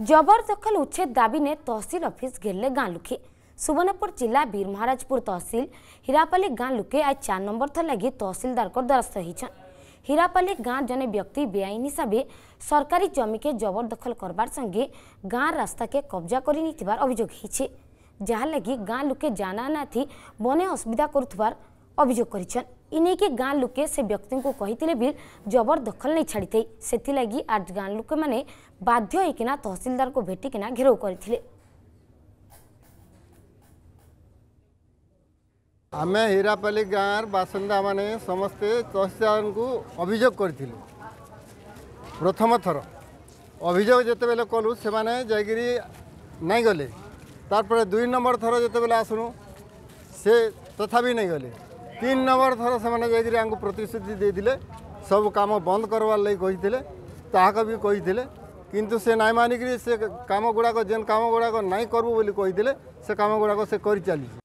જબરદખલ ઉચ્છેદ દાબીને તહસીલ ઓફિસ ઘેરલે ગાં લુખે સુવર્ણપુર જિલ્લા બીર મહારાજપુર તહસીલ હીરાપાલી ગાં લુકે આજ ચાર નંબર લાગી તહસીલદારકર દ્વારસ્થ હોઈછન હીરાપાલી ગાં જને વ્યક્તિ বেআইন হিসাবে সরকারি জমিকে জবরদখল করবার সঙ্গে গাঁ রাস্তাকে কবজা করে নিবার অভিযোগ হয়েছে যাহার লাগি গাঁ লোকে জানা নাথি বনে অসুবিধা করুবার অভিযোগ করিছন ইনিকে গাণ লুকে সে ব্যক্তি কো কহিtile বিল জবর दखল নে ছাড়িতে সেটি লাগি আজ গাণ লুকে মানে বাদ্যে কিনা তহসিলদার কো ভটি কিনা ঘিরে করিtile আমি হীরাপলি গাণ আর বাসন্দা মানে সমস্ত চসজান কো অভিযোগ করিtile প্রথম থর অভিযোগ জেতে বেলা কলু সে মানে জয়গিরি নাই গলে তারপরে দুই নম্বর থর জেতে বেলা আসনু সে তথাপি নাই গলে ତିନ ନମ୍ବର ଥର ସେମାନେ ଯାଇକରି ଆମକୁ ପ୍ରତିଶ୍ରୁତି ଦେଇଥିଲେ ସବୁ କାମ ବନ୍ଦ କରବାର୍ ଲାଗି କହିଥିଲେ ତାହାକୁ ବି କହିଥିଲେ କିନ୍ତୁ ସେ ନାଇଁ ମାନିକିରି ସେ କାମ ଗୁଡ଼ାକ ଯେନ୍ କାମ ଗୁଡ଼ାକ ନାଇଁ କରିବୁ ବୋଲି କହିଥିଲେ ସେ କାମ ଗୁଡ଼ାକ ସେ କରିଚାଲିଛି